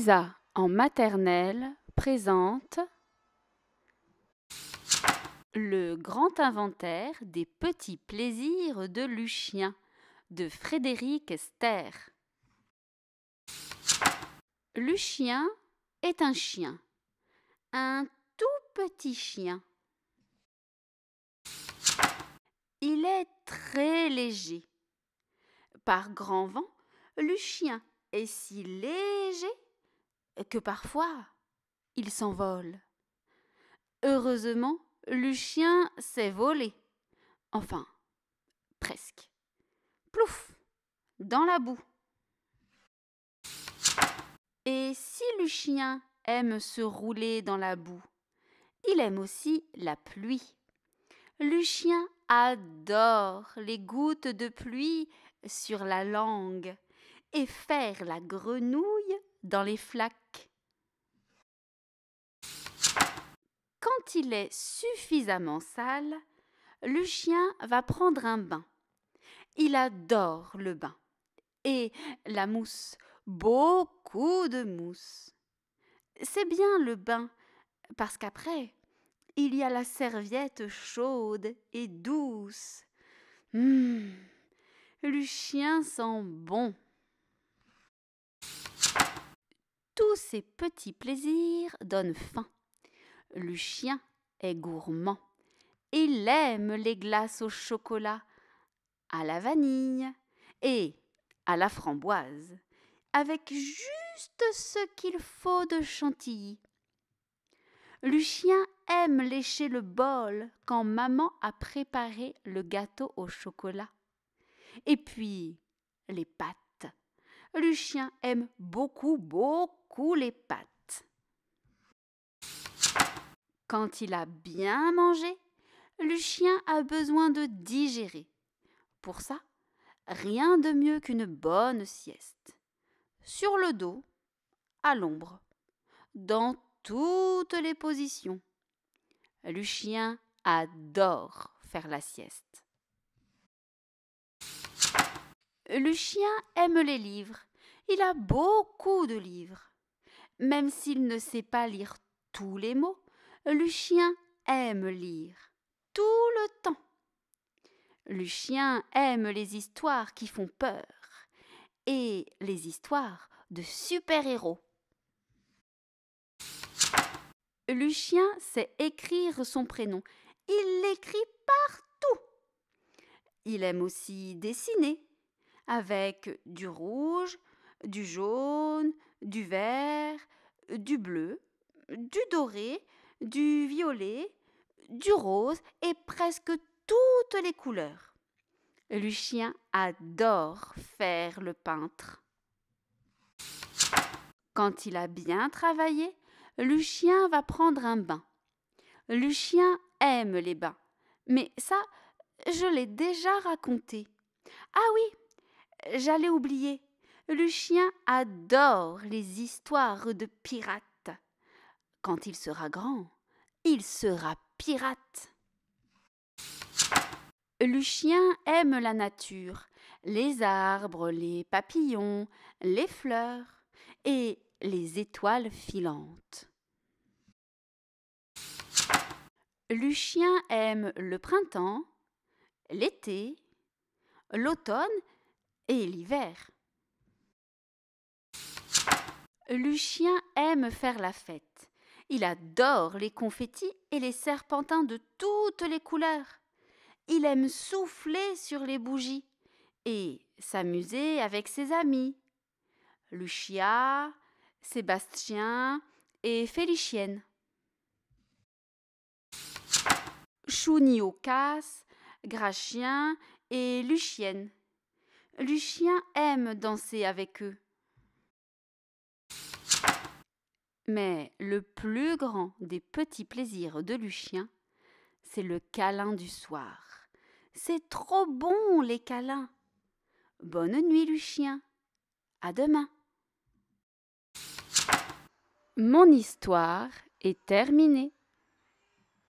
Lisa en maternelle présente Le grand inventaire des petits plaisirs de Lucien de Frédéric Ster. Lucien est un chien, un tout petit chien. Il est très léger. Par grand vent, Lucien est si léger que parfois il s'envole. Heureusement, le chien s'est volé. Enfin, presque. Plouf Dans la boue. Et si le chien aime se rouler dans la boue, il aime aussi la pluie. Le chien adore les gouttes de pluie sur la langue et faire la grenouille dans les flaques. Quand il est suffisamment sale, le chien va prendre un bain. Il adore le bain et la mousse, beaucoup de mousse. C'est bien le bain, parce qu'après, il y a la serviette chaude et douce. Hum, le chien sent bon. Tous ces petits plaisirs donnent faim. Le chien est gourmand. Il aime les glaces au chocolat, à la vanille et à la framboise, avec juste ce qu'il faut de chantilly. Le chien aime lécher le bol quand maman a préparé le gâteau au chocolat. Et puis, les pâtes le chien aime beaucoup, beaucoup les pâtes. Quand il a bien mangé, le chien a besoin de digérer. Pour ça, rien de mieux qu'une bonne sieste. Sur le dos, à l'ombre, dans toutes les positions. Le chien adore faire la sieste. Le chien aime les livres. Il a beaucoup de livres. Même s'il ne sait pas lire tous les mots, le chien aime lire tout le temps. Le chien aime les histoires qui font peur et les histoires de super-héros. Le chien sait écrire son prénom. Il l'écrit partout. Il aime aussi dessiner avec du rouge, du jaune, du vert, du bleu, du doré, du violet, du rose et presque toutes les couleurs. Lucien adore faire le peintre. Quand il a bien travaillé, Lucien va prendre un bain. Lucien aime les bains, mais ça, je l'ai déjà raconté. Ah oui, J'allais oublier. Le chien adore les histoires de pirates. Quand il sera grand, il sera pirate. Le chien aime la nature, les arbres, les papillons, les fleurs et les étoiles filantes. Le chien aime le printemps, l'été, l'automne et l'hiver. Lucien aime faire la fête. Il adore les confettis et les serpentins de toutes les couleurs. Il aime souffler sur les bougies et s'amuser avec ses amis. Lucia, Sébastien et Félicienne. Chouni casse, Gracien et Lucienne. Lucien aime danser avec eux. Mais le plus grand des petits plaisirs de Lucien, c'est le câlin du soir. C'est trop bon, les câlins. Bonne nuit, Lucien. À demain. Mon histoire est terminée.